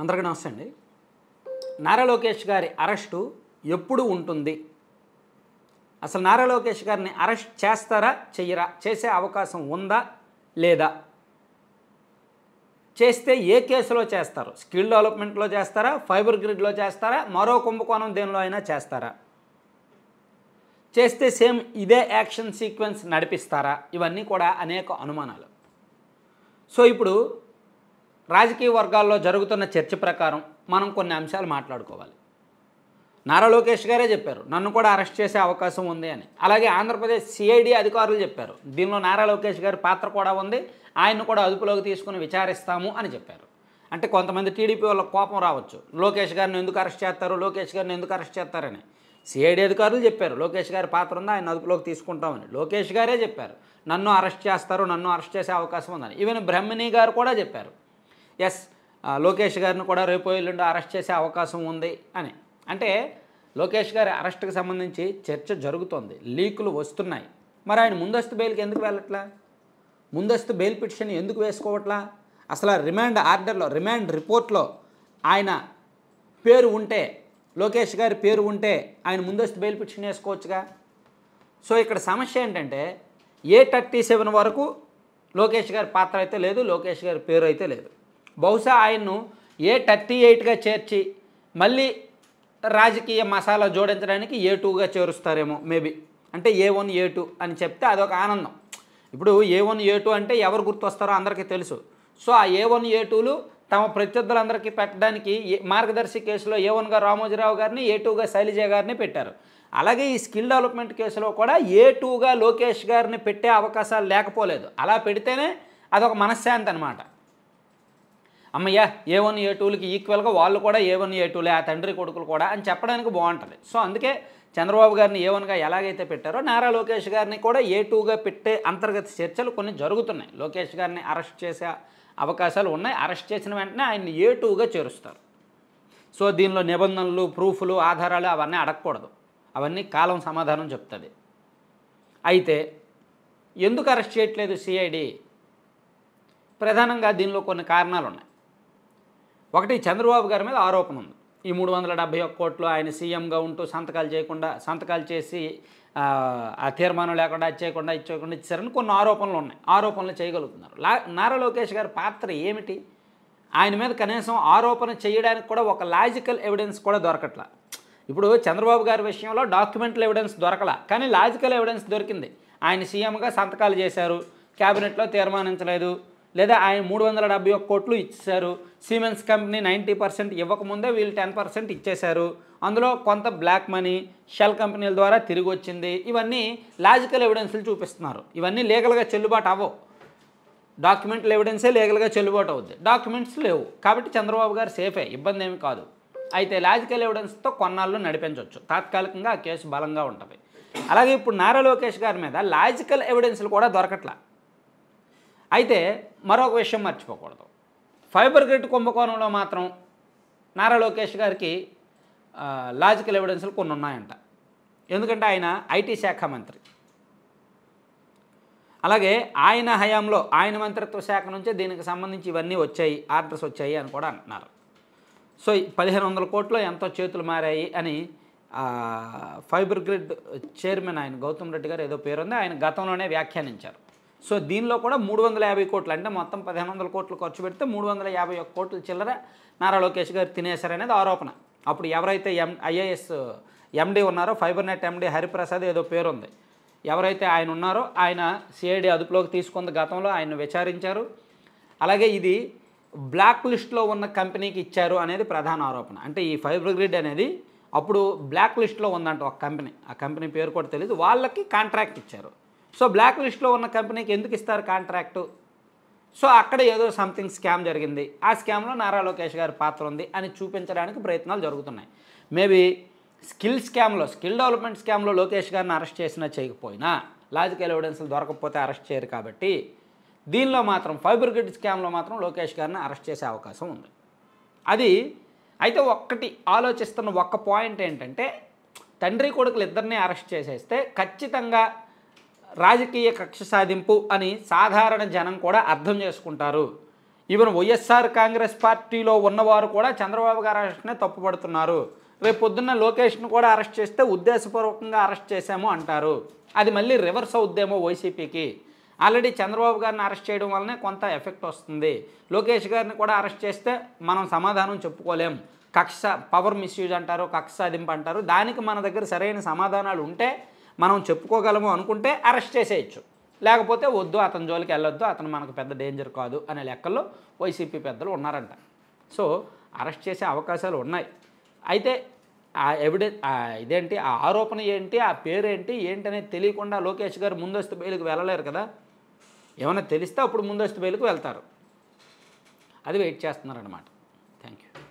అందరికీ నమస్తే అండి నారా లోకేష్ గారి అరెస్టు ఎప్పుడు ఉంటుంది అసలు నారా లోకేష్ గారిని అరెస్ట్ చేస్తారా చెయ్యరా చేసే అవకాశం ఉందా లేదా చేస్తే ఏ కేసులో చేస్తారు స్కిల్ డెవలప్మెంట్లో చేస్తారా ఫైబర్ గ్రిడ్లో చేస్తారా మరో కుంభకోణం దేనిలో అయినా చేస్తారా చేస్తే సేమ్ ఇదే యాక్షన్ సీక్వెన్స్ నడిపిస్తారా ఇవన్నీ కూడా అనేక అనుమానాలు సో ఇప్పుడు రాజకీయ వర్గాల్లో జరుగుతున్న చర్చ ప్రకారం మనం కొన్ని అంశాలు మాట్లాడుకోవాలి నారా లోకేష్ గారే చెప్పారు నన్ను కూడా అరెస్ట్ చేసే అవకాశం ఉంది అని అలాగే ఆంధ్రప్రదేశ్ సిఐడి అధికారులు చెప్పారు దీనిలో నారా లోకేష్ గారి పాత్ర కూడా ఉంది ఆయన్ను కూడా అదుపులోకి తీసుకుని విచారిస్తాము అని చెప్పారు అంటే కొంతమంది టీడీపీ వాళ్ళ కోపం రావచ్చు లోకేష్ గారిని ఎందుకు అరెస్ట్ చేస్తారు లోకేష్ గారిని ఎందుకు అరెస్ట్ చేస్తారని సిఐడి అధికారులు చెప్పారు లోకేష్ గారి పాత్ర ఉందా ఆయన అదుపులోకి తీసుకుంటామని లోకేష్ గారే చెప్పారు నన్ను అరెస్ట్ చేస్తారు నన్ను అరెస్ట్ చేసే అవకాశం ఉందని ఈవెన్ బ్రహ్మిణి గారు కూడా చెప్పారు ఎస్ లోకేష్ గారిని కూడా రేపు ఎల్లుండి అరెస్ట్ చేసే అవకాశం ఉంది అని అంటే లోకేష్ గారి అరెస్ట్కి సంబంధించి చర్చ జరుగుతోంది లీకులు వస్తున్నాయి మరి ఆయన ముందస్తు బెయిల్కి ఎందుకు వెళ్ళట్లా ముందస్తు బెయిల్ పిటిషన్ ఎందుకు వేసుకోవట్లా అసలు రిమాండ్ ఆర్డర్లో రిమాండ్ రిపోర్ట్లో ఆయన పేరు ఉంటే లోకేష్ గారి పేరు ఉంటే ఆయన ముందస్తు బెయిల్ పిటిషన్ వేసుకోవచ్చుగా సో ఇక్కడ సమస్య ఏంటంటే ఏ థర్టీ సెవెన్ వరకు లోకేష్ గారి పాత్ర అయితే లేదు లోకేష్ గారి పేరు అయితే లేదు బహుశా ఆయన్ను ఏ థర్టీ ఎయిట్గా చేర్చి మళ్ళీ రాజకీయ మసాలా జోడించడానికి ఏ టూగా చేరుస్తారేమో మేబీ అంటే ఏ వన్ ఏ టూ అని చెప్తే అదొక ఆనందం ఇప్పుడు ఏ వన్ ఏ టూ అంటే ఎవరు గుర్తొస్తారో అందరికీ తెలుసు సో ఆ ఏ వన్ ఏ టూలు తమ ప్రత్యర్థులందరికీ పెట్టడానికి మార్గదర్శి కేసులో ఏ వన్గా రామోజీరావు గారిని ఏ టూగా శైలజ గారిని పెట్టారు అలాగే ఈ స్కిల్ డెవలప్మెంట్ కేసులో కూడా ఏ టూగా లోకేష్ గారిని పెట్టే అవకాశాలు లేకపోలేదు అలా పెడితేనే అదొక మనశ్శాంతి అనమాట అమ్మయ్య ఏ వన్ ఏ టూలకి ఈక్వల్గా వాళ్ళు కూడా ఏ వన్ ఏ టూలే ఆ తండ్రి కొడుకులు కూడా అని చెప్పడానికి బాగుంటుంది సో అందుకే చంద్రబాబు గారిని ఏ వన్గా ఎలాగైతే పెట్టారో నారా లోకేష్ గారిని కూడా ఏ టూగా పెట్టే అంతర్గత చర్చలు కొన్ని జరుగుతున్నాయి లోకేష్ గారిని అరెస్ట్ చేసే అవకాశాలు ఉన్నాయి అరెస్ట్ చేసిన వెంటనే ఆయన్ని ఏ టూగా చేరుస్తారు సో దీనిలో నిబంధనలు ప్రూఫ్లు ఆధారాలు అవన్నీ అడగకూడదు అవన్నీ కాలం సమాధానం చెప్తుంది అయితే ఎందుకు అరెస్ట్ చేయట్లేదు సిఐడి ప్రధానంగా దీనిలో కొన్ని కారణాలు ఉన్నాయి ఒకటి చంద్రబాబు గారి మీద ఆరోపణ ఉంది ఈ మూడు వందల డెబ్బై ఒక్క కోట్లు ఆయన సీఎంగా ఉంటూ సంతకాలు చేయకుండా సంతకాలు చేసి ఆ తీర్మానం లేకుండా చేయకుండా ఇచ్చేయకుండా ఇచ్చారని కొన్ని ఆరోపణలు ఉన్నాయి ఆరోపణలు చేయగలుగుతున్నారు నారా లోకేష్ గారి పాత్ర ఏమిటి ఆయన మీద కనీసం ఆరోపణ చేయడానికి కూడా ఒక లాజికల్ ఎవిడెన్స్ కూడా దొరకట్లా ఇప్పుడు చంద్రబాబు గారి విషయంలో డాక్యుమెంటల్ ఎవిడెన్స్ దొరకలా కానీ లాజికల్ ఎవిడెన్స్ దొరికింది ఆయన సీఎంగా సంతకాలు చేశారు క్యాబినెట్లో తీర్మానించలేదు లేదా ఆయన మూడు వందల డెబ్బై ఒక్క కోట్లు ఇచ్చేశారు సిమెంట్స్ కంపెనీ నైంటీ పర్సెంట్ ఇవ్వకముందే వీళ్ళు టెన్ పర్సెంట్ ఇచ్చేశారు అందులో కొంత బ్లాక్ మనీ షెల్ కంపెనీల ద్వారా తిరిగి వచ్చింది ఇవన్నీ లాజికల్ ఎవిడెన్స్లు చూపిస్తున్నారు ఇవన్నీ లీగల్గా చెల్లుబాటు అవ్వవు డాక్యుమెంట్లు ఎవిడెన్సే లీగల్గా చెల్లుబాటు అవుద్ది డాక్యుమెంట్స్ లేవు కాబట్టి చంద్రబాబు గారు సేఫే ఇబ్బంది ఏమి కాదు అయితే లాజికల్ ఎవిడెన్స్తో కొన్నాళ్ళు నడిపించవచ్చు తాత్కాలికంగా ఆ కేసు బలంగా ఉంటుంది అలాగే ఇప్పుడు నారా లోకేష్ గారి మీద లాజికల్ ఎవిడెన్స్లు కూడా దొరకట్లా అయితే మరొక విషయం మర్చిపోకూడదు ఫైబర్ గ్రిడ్ కుంభకోణంలో మాత్రం నారా లోకేష్ గారికి లాజికల్ ఎవిడెన్స్లు కొన్ని ఉన్నాయంట ఎందుకంటే ఆయన ఐటీ శాఖ మంత్రి అలాగే ఆయన హయాంలో ఆయన మంత్రిత్వ శాఖ నుంచే దీనికి సంబంధించి ఇవన్నీ వచ్చాయి ఆర్డర్స్ వచ్చాయి అని కూడా అంటున్నారు సో పదిహేను వందల కోట్లు ఎంతో చేతులు మారాయి అని ఫైబర్ గ్రిడ్ చైర్మన్ ఆయన గౌతమ్ రెడ్డి గారు ఏదో పేరుంది ఆయన గతంలోనే వ్యాఖ్యానించారు సో దీనిలో కూడా మూడు వందల యాభై కోట్లు అంటే మొత్తం పదిహేను వందల కోట్లు ఖర్చు పెడితే మూడు వందల యాభై ఒక్క కోట్లు చిల్లర నారా లోకేష్ గారు తినేశారనేది ఆరోపణ అప్పుడు ఎవరైతే ఎం ఐఏఎస్ ఎండీ ఉన్నారో ఫైబర్ నెట్ ఎండీ హరిప్రసాద్ ఏదో పేరుంది ఎవరైతే ఆయన ఉన్నారో ఆయన సిఐడి అదుపులోకి తీసుకుంది గతంలో ఆయన విచారించారు అలాగే ఇది బ్లాక్ లిస్ట్లో ఉన్న కంపెనీకి ఇచ్చారు అనేది ప్రధాన ఆరోపణ అంటే ఈ ఫైబర్ గ్రిడ్ అనేది అప్పుడు బ్లాక్ లిస్ట్లో ఉందంట ఒక కంపెనీ ఆ కంపెనీ పేరు కూడా తెలియదు వాళ్ళకి కాంట్రాక్ట్ ఇచ్చారు సో బ్లాక్ లిస్ట్లో ఉన్న కంపెనీకి ఎందుకు ఇస్తారు కాంట్రాక్టు సో అక్కడ ఏదో సంథింగ్ స్కామ్ జరిగింది ఆ స్కామ్లో నారా లోకేష్ గారి పాత్ర ఉంది అని చూపించడానికి ప్రయత్నాలు జరుగుతున్నాయి మేబీ స్కిల్ స్కామ్లో స్కిల్ డెవలప్మెంట్ స్కామ్లో లోకేష్ గారిని అరెస్ట్ చేసినా చేయకపోయినా లాజికల్ ఎవిడెన్స్లు దొరకకపోతే అరెస్ట్ చేయరు కాబట్టి దీనిలో మాత్రం ఫైబర్ గ్రిడ్ స్కామ్లో మాత్రం లోకేష్ గారిని అరెస్ట్ చేసే అవకాశం ఉంది అది అయితే ఒక్కటి ఆలోచిస్తున్న ఒక్క పాయింట్ ఏంటంటే తండ్రి కొడుకులు ఇద్దరిని అరెస్ట్ చేసేస్తే ఖచ్చితంగా రాజకీయ కక్ష సాధింపు అని సాధారణ జనం కూడా అర్థం చేసుకుంటారు ఈవెన్ వైఎస్ఆర్ కాంగ్రెస్ పార్టీలో ఉన్నవారు కూడా చంద్రబాబు గారు అరెస్ట్నే తప్పుపడుతున్నారు రేపు పొద్దున్న లోకేష్ను కూడా అరెస్ట్ చేస్తే ఉద్దేశపూర్వకంగా అరెస్ట్ చేశాము అంటారు అది మళ్ళీ రివర్స్ అవుద్దేమో వైసీపీకి ఆల్రెడీ చంద్రబాబు గారిని అరెస్ట్ చేయడం వల్లనే కొంత ఎఫెక్ట్ వస్తుంది లోకేష్ గారిని కూడా అరెస్ట్ చేస్తే మనం సమాధానం చెప్పుకోలేం కక్ష పవర్ మిస్యూజ్ అంటారు కక్ష సాధింపు అంటారు దానికి మన దగ్గర సరైన సమాధానాలు ఉంటే మనం చెప్పుకోగలము అనుకుంటే అరెస్ట్ చేసేయచ్చు లేకపోతే వద్దు అతని జోలికి వెళ్ళొద్దు అతను మనకు పెద్ద డేంజర్ కాదు అనే లెక్కల్లో వైసీపీ పెద్దలు ఉన్నారంట సో అరెస్ట్ చేసే అవకాశాలు ఉన్నాయి అయితే ఆ ఎవిడే ఇదేంటి ఆ ఆరోపణ ఏంటి ఆ పేరేంటి ఏంటనేది తెలియకుండా లోకేష్ గారు ముందస్తు బయలుకి వెళ్ళలేరు కదా ఏమైనా తెలిస్తే అప్పుడు ముందస్తు బయలుకి వెళ్తారు అది వెయిట్ చేస్తున్నారనమాట థ్యాంక్ యూ